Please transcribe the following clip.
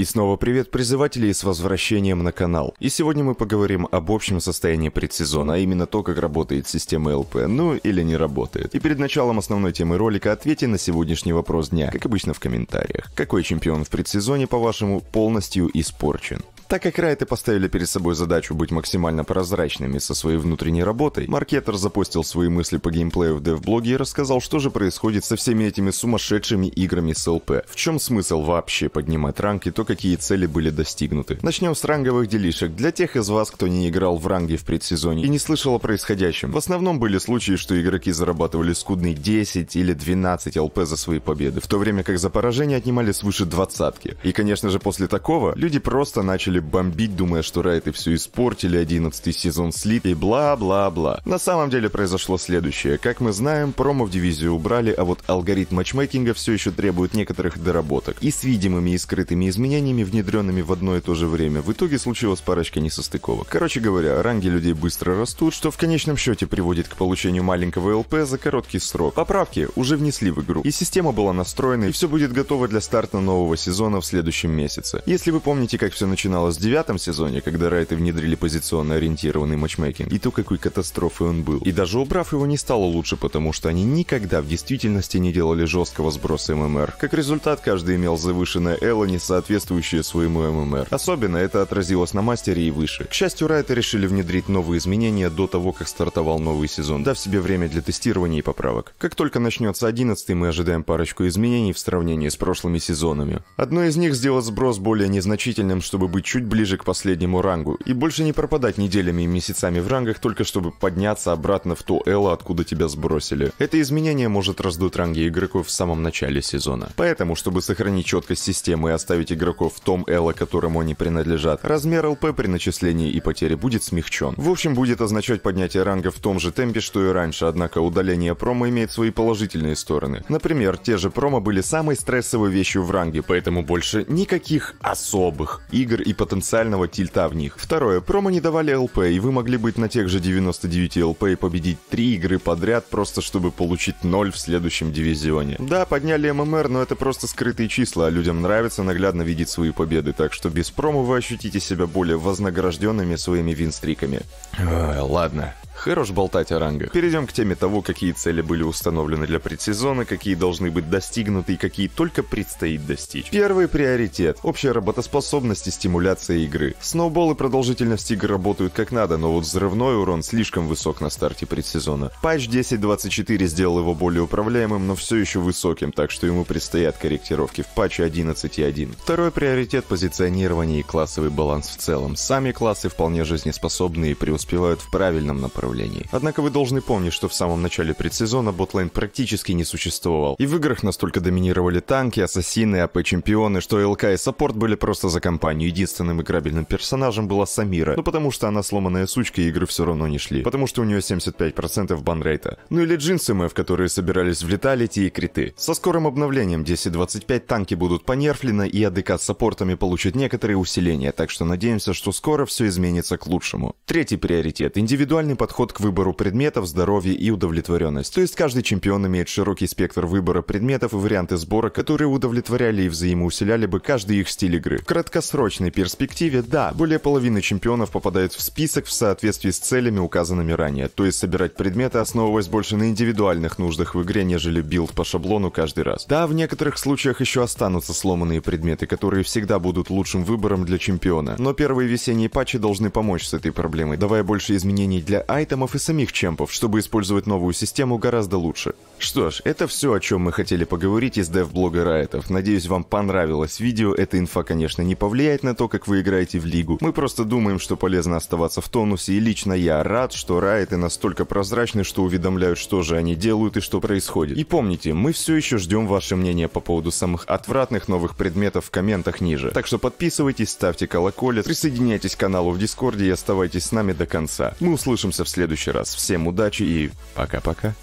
И снова привет призывателей с возвращением на канал. И сегодня мы поговорим об общем состоянии предсезона, а именно то, как работает система ЛП, ну или не работает. И перед началом основной темы ролика ответьте на сегодняшний вопрос дня, как обычно в комментариях. Какой чемпион в предсезоне, по-вашему, полностью испорчен? Так как Райты поставили перед собой задачу быть максимально прозрачными со своей внутренней работой, маркетер запустил свои мысли по геймплею в дев-блоге и рассказал, что же происходит со всеми этими сумасшедшими играми с ЛП. В чем смысл вообще поднимать ранг и то, какие цели были достигнуты. Начнем с ранговых делишек. Для тех из вас, кто не играл в ранге в предсезоне и не слышал о происходящем, в основном были случаи, что игроки зарабатывали скудные 10 или 12 ЛП за свои победы, в то время как за поражение отнимали свыше двадцатки. И, конечно же, после такого люди просто начали начали бомбить, думая, что Райты все испортили, одиннадцатый сезон слит и бла-бла-бла. На самом деле произошло следующее. Как мы знаем, промо в дивизию убрали, а вот алгоритм матчмейкинга все еще требует некоторых доработок. И с видимыми и скрытыми изменениями, внедренными в одно и то же время, в итоге случилась парочка несостыковок. Короче говоря, ранги людей быстро растут, что в конечном счете приводит к получению маленького ЛП за короткий срок. Поправки уже внесли в игру, и система была настроена, и все будет готово для старта нового сезона в следующем месяце. Если вы помните, как все начиналось с девятом сезоне, когда Райты внедрили позиционно ориентированный матчмейкинг, и то, какой катастрофой он был. И даже убрав его не стало лучше, потому что они никогда в действительности не делали жесткого сброса ММР. Как результат, каждый имел завышенное Элло, не соответствующее своему ММР. Особенно это отразилось на мастере и выше. К счастью, Райты решили внедрить новые изменения до того, как стартовал новый сезон, дав себе время для тестирования и поправок. Как только начнется одиннадцатый, мы ожидаем парочку изменений в сравнении с прошлыми сезонами. Одно из них сделать сброс более незначительным, чтобы быть чуть ближе к последнему рангу, и больше не пропадать неделями и месяцами в рангах, только чтобы подняться обратно в ту Элла, откуда тебя сбросили. Это изменение может раздуть ранги игроков в самом начале сезона. Поэтому, чтобы сохранить четкость системы и оставить игроков в том Элла, которому они принадлежат, размер ЛП при начислении и потере будет смягчен. В общем, будет означать поднятие ранга в том же темпе, что и раньше, однако удаление промо имеет свои положительные стороны. Например, те же промо были самой стрессовой вещью в ранге, поэтому больше никаких особых игр и потенциального тильта в них. Второе. Промо не давали ЛП, и вы могли быть на тех же 99 ЛП и победить 3 игры подряд, просто чтобы получить 0 в следующем дивизионе. Да, подняли ММР, но это просто скрытые числа, а людям нравится наглядно видеть свои победы, так что без промо вы ощутите себя более вознагражденными своими винстриками. Ой, ладно, Хорош болтать о рангах. Перейдем к теме того, какие цели были установлены для предсезона, какие должны быть достигнуты и какие только предстоит достичь. Первый приоритет – общая работоспособность и стимуляция игры. Сноуболы и продолжительность игр работают как надо, но вот взрывной урон слишком высок на старте предсезона. Патч 10.24 сделал его более управляемым, но все еще высоким, так что ему предстоят корректировки в патче 11.1. Второй приоритет – позиционирование и классовый баланс в целом. Сами классы вполне жизнеспособны и преуспевают в правильном направлении направлении. Однако вы должны помнить, что в самом начале предсезона ботлейн практически не существовал. И в играх настолько доминировали танки, ассасины, АП-чемпионы, что ЛК и саппорт были просто за компанию. Единственным играбельным персонажем была Самира. Но ну, потому что она сломанная сучка, игры все равно не шли. Потому что у нее 75% банрейта. Ну или джинсы мы, в которые собирались в леталити и криты. Со скорым обновлением 10.25 танки будут понерфлены и АДК с саппортами получат некоторые усиления, так что надеемся, что скоро все изменится к лучшему. Третий приоритет – индивидуальный подход подход к выбору предметов, здоровье и удовлетворенность. То есть каждый чемпион имеет широкий спектр выбора предметов и варианты сбора, которые удовлетворяли и взаимоусиляли бы каждый их стиль игры. В краткосрочной перспективе, да, более половины чемпионов попадают в список в соответствии с целями, указанными ранее. То есть собирать предметы, основываясь больше на индивидуальных нуждах в игре, нежели билд по шаблону каждый раз. Да, в некоторых случаях еще останутся сломанные предметы, которые всегда будут лучшим выбором для чемпиона. Но первые весенние патчи должны помочь с этой проблемой, давая больше изменений для айт айтемов и самих чемпов, чтобы использовать новую систему гораздо лучше. Что ж, это все, о чем мы хотели поговорить из дев-блога Райтов. Надеюсь, вам понравилось видео. Эта инфа, конечно, не повлияет на то, как вы играете в лигу. Мы просто думаем, что полезно оставаться в тонусе, и лично я рад, что Райты настолько прозрачны, что уведомляют, что же они делают и что происходит. И помните, мы все еще ждем ваше мнение по поводу самых отвратных новых предметов в комментах ниже. Так что подписывайтесь, ставьте колоколец, присоединяйтесь к каналу в Дискорде и оставайтесь с нами до конца. Мы услышимся в следующем следующий раз. Всем удачи и пока-пока.